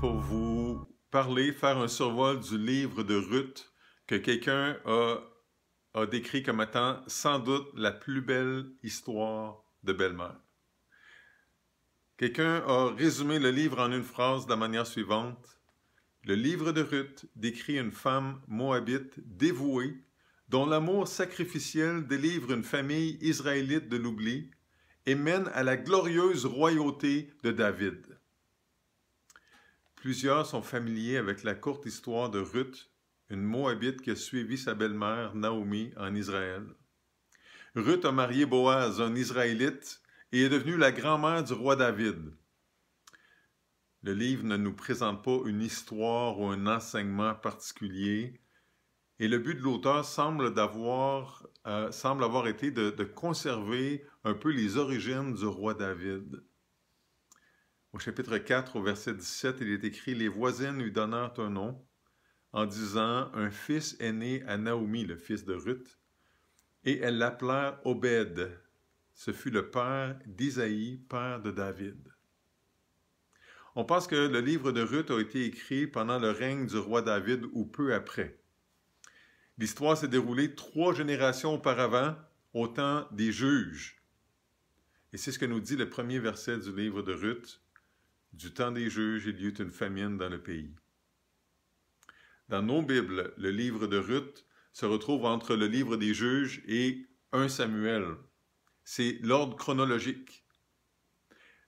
pour vous parler, faire un survol du livre de Ruth que quelqu'un a, a, décrit comme étant sans doute la plus belle histoire de belle-mère. Quelqu'un a résumé le livre en une phrase de la manière suivante. Le livre de Ruth décrit une femme moabite dévouée dont l'amour sacrificiel délivre une famille israélite de l'oubli et mène à la glorieuse royauté de David. Plusieurs sont familiers avec la courte histoire de Ruth, une Moabite qui a suivi sa belle-mère Naomi en Israël. Ruth a marié Boaz, un Israélite, et est devenue la grand-mère du roi David. Le livre ne nous présente pas une histoire ou un enseignement particulier, et le but de l'auteur semble, euh, avoir été de conserver un peu les origines du roi David. Au chapitre 4, au verset 17, il est écrit Les voisines lui donnèrent un nom en disant Un fils est né à Naomi, le fils de Ruth, et elle l'appelèrent Obed. Ce fut le père d'Isaïe, père de David. On pense que le livre de Ruth a été écrit pendant le règne du roi David ou peu après. L'histoire s'est déroulée trois générations auparavant, au temps des juges. Et c'est ce que nous dit le premier verset du livre de Ruth. Du temps des juges, il y eut une famine dans le pays. Dans nos Bibles, le livre de Ruth se retrouve entre le livre des juges et 1 Samuel. C'est l'ordre chronologique.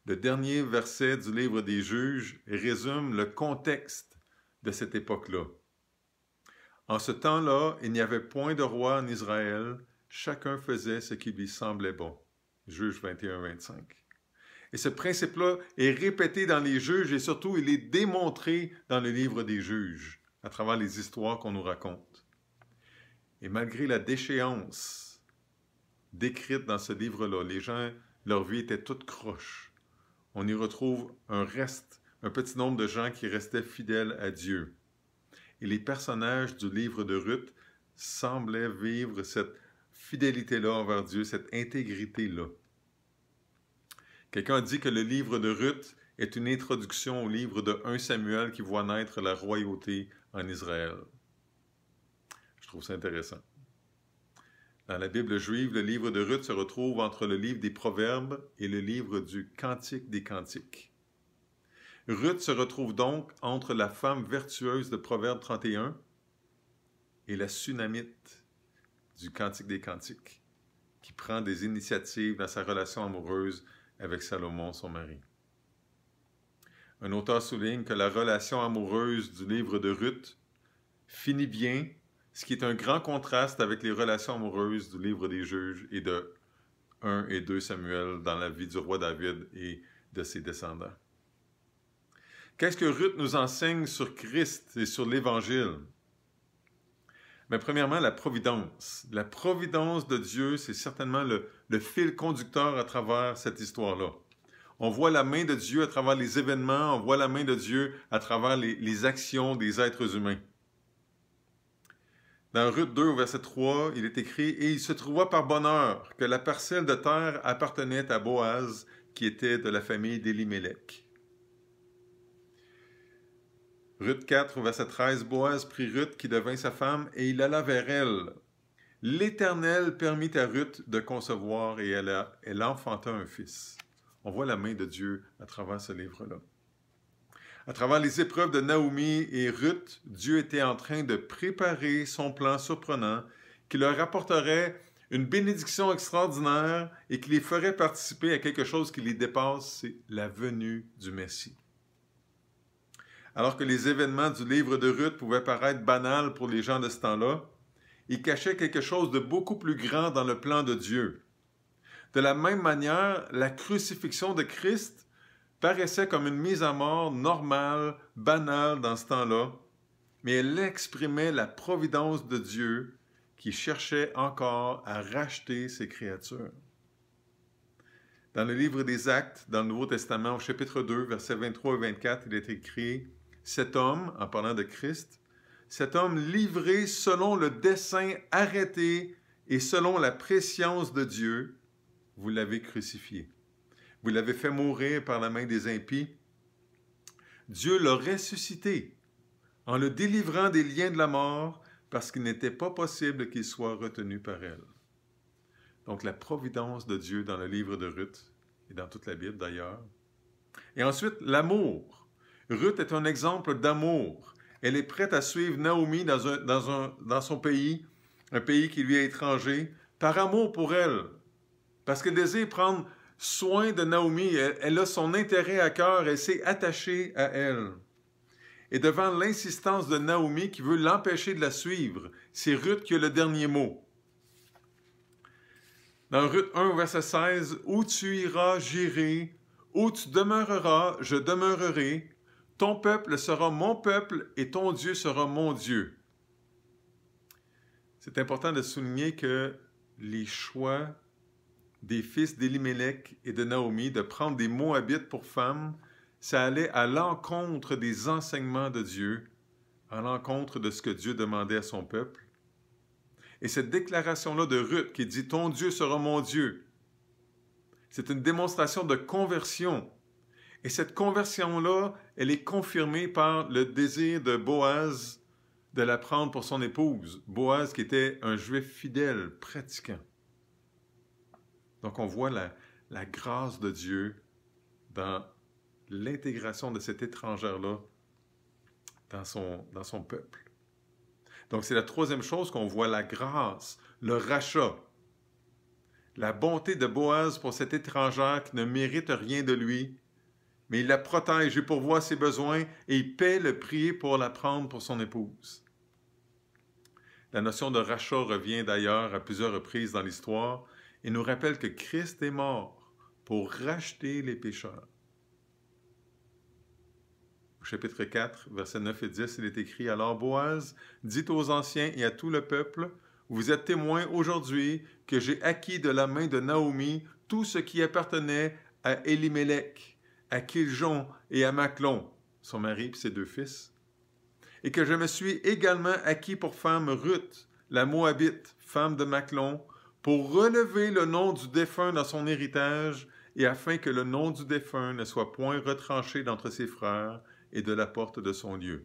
Le dernier verset du livre des juges résume le contexte de cette époque-là. En ce temps-là, il n'y avait point de roi en Israël, chacun faisait ce qui lui semblait bon. Juge 21-25. Et ce principe-là est répété dans les juges et surtout il est démontré dans le livre des juges, à travers les histoires qu'on nous raconte. Et malgré la déchéance décrite dans ce livre-là, les gens, leur vie était toute croche. On y retrouve un reste, un petit nombre de gens qui restaient fidèles à Dieu. Et les personnages du livre de Ruth semblaient vivre cette fidélité-là envers Dieu, cette intégrité-là. Quelqu'un a dit que le livre de Ruth est une introduction au livre de 1 Samuel qui voit naître la royauté en Israël. Je trouve ça intéressant. Dans la Bible juive, le livre de Ruth se retrouve entre le livre des Proverbes et le livre du Cantique des Cantiques. Ruth se retrouve donc entre la femme vertueuse de Proverbe 31 et la Sunamite du Cantique des Cantiques, qui prend des initiatives dans sa relation amoureuse avec Salomon, son mari. Un auteur souligne que la relation amoureuse du livre de Ruth finit bien, ce qui est un grand contraste avec les relations amoureuses du livre des juges et de 1 et 2 Samuel dans la vie du roi David et de ses descendants. Qu'est-ce que Ruth nous enseigne sur Christ et sur l'Évangile? Mais premièrement, la providence. La providence de Dieu, c'est certainement le, fil conducteur à travers cette histoire-là. On voit la main de Dieu à travers les événements, on voit la main de Dieu à travers les, actions des êtres humains. Dans Ruth 2, verset 3, il est écrit Et il se trouva par bonheur que la parcelle de terre appartenait à Boaz, qui était de la famille d'Élimélec. Ruth 4 verset 13, Boaz prit Ruth qui devint sa femme et il alla vers elle. L'Éternel permit à Ruth de concevoir et elle, elle enfanta un fils. On voit la main de Dieu à travers ce livre-là. À travers les épreuves de Naomi et Ruth, Dieu était en train de préparer son plan surprenant qui leur apporterait une bénédiction extraordinaire et qui les ferait participer à quelque chose qui les dépasse, c'est la venue du Messie. Alors que les événements du livre de Ruth pouvaient paraître banals pour les gens de ce temps-là, ils cachaient quelque chose de beaucoup plus grand dans le plan de Dieu. De la même manière, la crucifixion de Christ paraissait comme une mise à mort normale, banale dans ce temps-là, mais elle exprimait la providence de Dieu qui cherchait encore à racheter ses créatures. Dans le livre des Actes, dans le Nouveau Testament, au chapitre 2, versets 23 et 24, il est écrit cet homme, en parlant de Christ, cet homme livré selon le dessein arrêté et selon la préscience de Dieu, vous l'avez crucifié. Vous l'avez fait mourir par la main des impies. Dieu l'a ressuscité en le délivrant des liens de la mort parce qu'il n'était pas possible qu'il soit retenu par elle. Donc la providence de Dieu dans le livre de Ruth et dans toute la Bible d'ailleurs. Et ensuite, l'amour Ruth est un exemple d'amour. Elle est prête à suivre Naomi dans, son pays, un pays qui lui est étranger, par amour pour elle, parce qu'elle désire prendre soin de Naomi. Elle, elle a son intérêt à cœur, elle s'est attachée à elle. Et devant l'insistance de Naomi qui veut l'empêcher de la suivre, c'est Ruth qui a le dernier mot. Dans Ruth 1, verset 16, Où tu iras, j'irai. Où tu demeureras, je demeurerai. Ton peuple sera mon peuple et ton Dieu sera mon Dieu. C'est important de souligner que les choix des fils d'Élimélec et de Naomi de prendre des Moabites pour femmes, ça allait à l'encontre des enseignements de Dieu, à l'encontre de ce que Dieu demandait à son peuple. Et cette déclaration-là de Ruth qui dit Ton Dieu sera mon Dieu, c'est une démonstration de conversion et cette conversion-là, elle est confirmée par le désir de Boaz de la prendre pour son épouse. Boaz qui était un juif fidèle, pratiquant. Donc on voit la, grâce de Dieu dans l'intégration de cette étrangère-là dans son, dans son peuple. Donc c'est la troisième chose qu'on voit, la grâce, le rachat, la bonté de Boaz pour cette étrangère qui ne mérite rien de lui mais il la protège et pourvoit ses besoins et il paie le prix pour la prendre pour son épouse. La notion de rachat revient d'ailleurs à plusieurs reprises dans l'histoire et nous rappelle que Christ est mort pour racheter les pécheurs. Au chapitre 4, versets 9 et 10, il est écrit Alors Boaz dit aux anciens et à tout le peuple Vous êtes témoins aujourd'hui que j'ai acquis de la main de Naomi tout ce qui appartenait à Elimelech à Kiljon et à Maclon, son mari et ses deux fils, et que je me suis également acquis pour femme Ruth, la Moabite, femme de Maclon, pour relever le nom du défunt dans son héritage, et afin que le nom du défunt ne soit point retranché d'entre ses frères et de la porte de son lieu.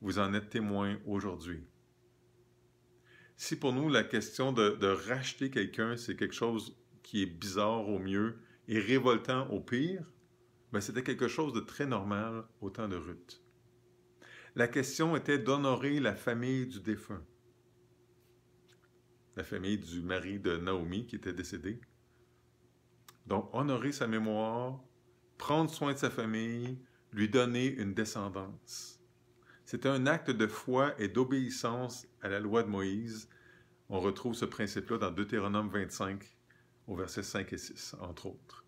Vous en êtes témoin aujourd'hui. Si pour nous la question de racheter quelqu'un, c'est quelque chose qui est bizarre au mieux et révoltant au pire, ben, c'était quelque chose de très normal au temps de Ruth. La question était d'honorer la famille du défunt, la famille du mari de Naomi qui était décédé. Donc, honorer sa mémoire, prendre soin de sa famille, lui donner une descendance. C'était un acte de foi et d'obéissance à la loi de Moïse. On retrouve ce principe-là dans Deutéronome 25, au verset 5 et 6, entre autres.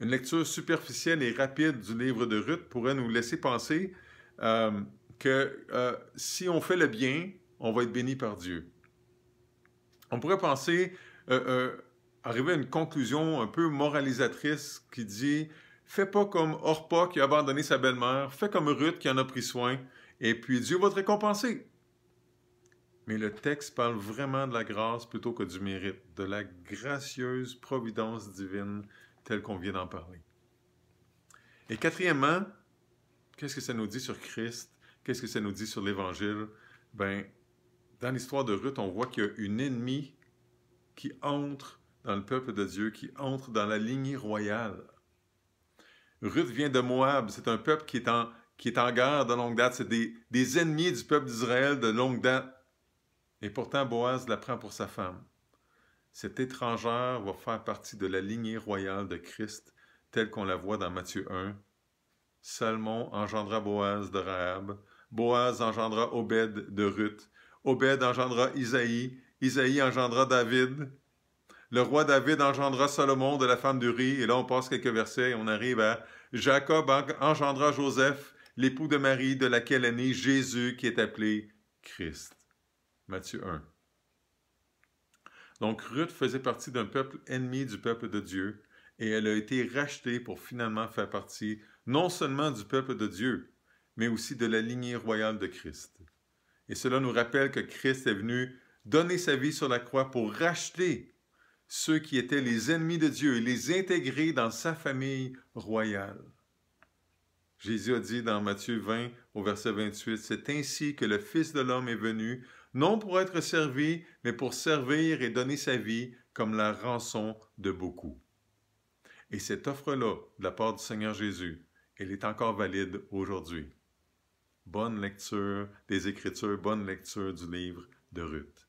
Une lecture superficielle et rapide du livre de Ruth pourrait nous laisser penser euh, que euh, si on fait le bien, on va être béni par Dieu. On pourrait penser, euh, arriver à une conclusion un peu moralisatrice qui dit, fais pas comme Orpah qui a abandonné sa belle-mère, fais comme Ruth qui en a pris soin, et puis Dieu va te récompenser. Mais le texte parle vraiment de la grâce plutôt que du mérite, de la gracieuse providence divine tel qu'on vient d'en parler. Et quatrièmement, qu'est-ce que ça nous dit sur Christ? Qu'est-ce que ça nous dit sur l'Évangile? Ben, dans l'histoire de Ruth, on voit qu'il y a une ennemie qui entre dans le peuple de Dieu, qui entre dans la lignée royale. Ruth vient de Moab, c'est un peuple qui est en, qui est en guerre de longue date, c'est des, des ennemis du peuple d'Israël de longue date. Et pourtant, Boaz la prend pour sa femme. Cette étrangère va faire partie de la lignée royale de Christ, telle qu'on la voit dans Matthieu 1. Salmon engendra Boaz de Rahab, Boaz engendra Obed de Ruth, Obed engendra Isaïe, Isaïe engendra David, le roi David engendra Salomon de la femme riz et là on passe quelques versets et on arrive à Jacob engendra Joseph, l'époux de Marie, de laquelle est né Jésus qui est appelé Christ. Matthieu 1. Donc Ruth faisait partie d'un peuple ennemi du peuple de Dieu, et elle a été rachetée pour finalement faire partie non seulement du peuple de Dieu, mais aussi de la lignée royale de Christ. Et cela nous rappelle que Christ est venu donner sa vie sur la croix pour racheter ceux qui étaient les ennemis de Dieu et les intégrer dans sa famille royale. Jésus a dit dans Matthieu 20 au verset 28, C'est ainsi que le Fils de l'homme est venu non pour être servi, mais pour servir et donner sa vie comme la rançon de beaucoup. Et cette offre-là, de la part du Seigneur Jésus, elle est encore valide aujourd'hui. Bonne lecture des Écritures, bonne lecture du livre de Ruth.